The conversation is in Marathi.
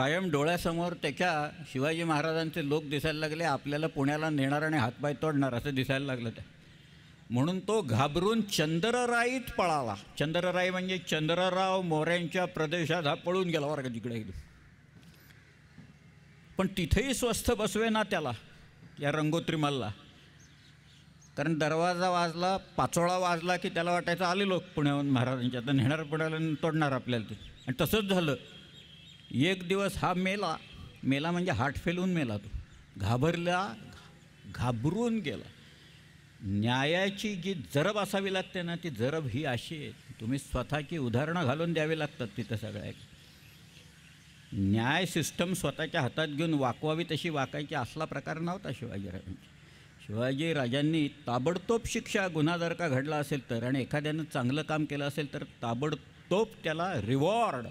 कायम डोळ्यासमोर त्याच्या शिवाजी महाराजांचे लोक दिसायला लागले आपल्याला पुण्याला नेणार आणि हातपाय तोडणार असं दिसायला लागलं त्या म्हणून तो घाबरून चंद्रराईत पळाला चंद्रराई म्हणजे चंद्रराव मोऱ्यांच्या प्रदेशात हा पळून गेला वर्ग तिकडे एकदम पण तिथेही स्वस्थ बसवे ना त्याला या रंगोत्री मल्ला कारण दरवाजा वाजला पाचोळा वाजला की त्याला वाटायचं आले लोक पुण्याहून महाराजांच्या आता नेणार पुण्याला तोडणार आपल्याला ते आणि तसंच झालं एक दिवस हा मेला मेला म्हणजे हार्ट फेलून मेला तो घाबरला घाबरून गेला न्यायाची जी जरब असावी लागते ना ती जरब ही अशी आहे तुम्ही स्वतःची उदाहरणं घालून द्यावी लागतात तिथं सगळ्या न्याय सिस्टम स्वतःच्या हातात घेऊन वाकवावी तशी वाकायची असला प्रकार नव्हता शिवाजीराजांची शिवाजी राजांनी ताबडतोब शिक्षा गुन्हा जर का घडला असेल तर आणि एखाद्यानं चांगलं काम केलं असेल तर ताबडतोब त्याला रिवॉर्ड